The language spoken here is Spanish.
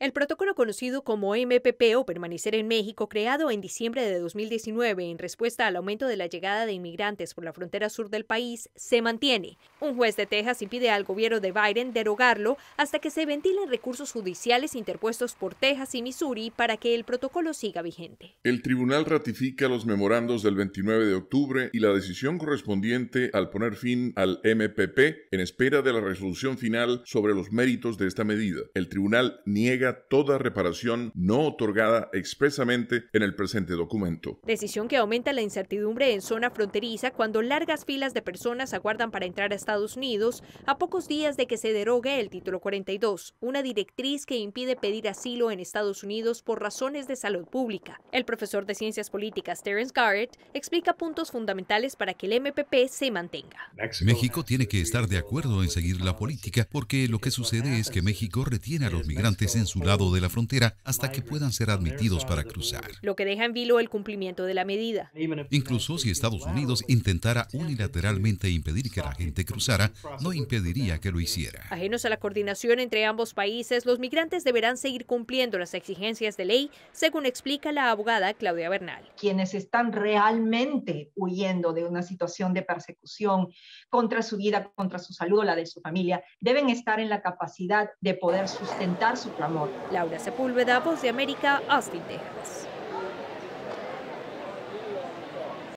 El protocolo conocido como MPP o Permanecer en México, creado en diciembre de 2019 en respuesta al aumento de la llegada de inmigrantes por la frontera sur del país, se mantiene. Un juez de Texas impide al gobierno de Biden derogarlo hasta que se ventilen recursos judiciales interpuestos por Texas y Missouri para que el protocolo siga vigente. El tribunal ratifica los memorandos del 29 de octubre y la decisión correspondiente al poner fin al MPP en espera de la resolución final sobre los méritos de esta medida. El tribunal niega toda reparación no otorgada expresamente en el presente documento. Decisión que aumenta la incertidumbre en zona fronteriza cuando largas filas de personas aguardan para entrar a Estados Unidos a pocos días de que se derogue el título 42, una directriz que impide pedir asilo en Estados Unidos por razones de salud pública. El profesor de Ciencias Políticas Terence Garrett explica puntos fundamentales para que el MPP se mantenga. México tiene que estar de acuerdo en seguir la política porque lo que sucede es que México retiene a los migrantes en su lado de la frontera hasta que puedan ser admitidos para cruzar. Lo que deja en vilo el cumplimiento de la medida. Incluso si Estados Unidos intentara unilateralmente impedir que la gente cruzara, no impediría que lo hiciera. Ajenos a la coordinación entre ambos países, los migrantes deberán seguir cumpliendo las exigencias de ley, según explica la abogada Claudia Bernal. Quienes están realmente huyendo de una situación de persecución contra su vida, contra su salud o la de su familia, deben estar en la capacidad de poder sustentar su clamor Laura Sepúlveda, Voz de América, Austin, Texas.